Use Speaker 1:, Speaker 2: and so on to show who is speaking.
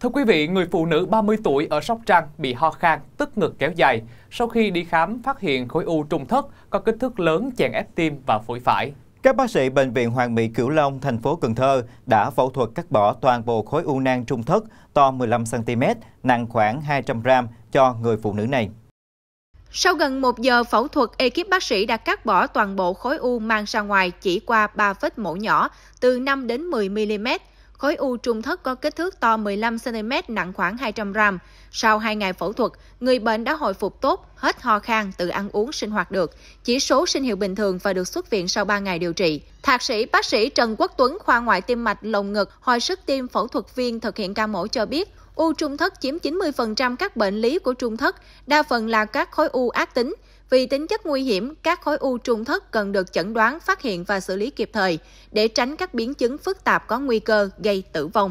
Speaker 1: Thưa quý vị, người phụ nữ 30 tuổi ở Sóc Trăng bị ho khan, tức ngực kéo dài sau khi đi khám phát hiện khối u trung thất có kích thước lớn chèn ép tim và phổi phải. Các bác sĩ
Speaker 2: bệnh viện Hoàng Mỹ Cửu Long, thành phố Cần Thơ đã phẫu thuật cắt bỏ toàn bộ khối u nang trung thất to 15 cm, nặng khoảng 200 g cho người phụ nữ này.
Speaker 3: Sau gần 1 giờ phẫu thuật, ekip bác sĩ đã cắt bỏ toàn bộ khối u mang ra ngoài chỉ qua 3 vết mổ nhỏ từ 5 đến 10 mm Khối u trung thất có kích thước to 15cm nặng khoảng 200 gram. Sau 2 ngày phẫu thuật, người bệnh đã hồi phục tốt, hết ho khan, tự ăn uống sinh hoạt được. Chỉ số sinh hiệu bình thường và được xuất viện sau 3 ngày điều trị. Thạc sĩ bác sĩ Trần Quốc Tuấn, khoa ngoại tim mạch lồng ngực, hồi sức tim phẫu thuật viên thực hiện ca mổ cho biết, U trung thất chiếm 90% các bệnh lý của trung thất, đa phần là các khối u ác tính. Vì tính chất nguy hiểm, các khối u trung thất cần được chẩn đoán, phát hiện và xử lý kịp thời để tránh các biến chứng phức tạp có nguy cơ gây tử vong.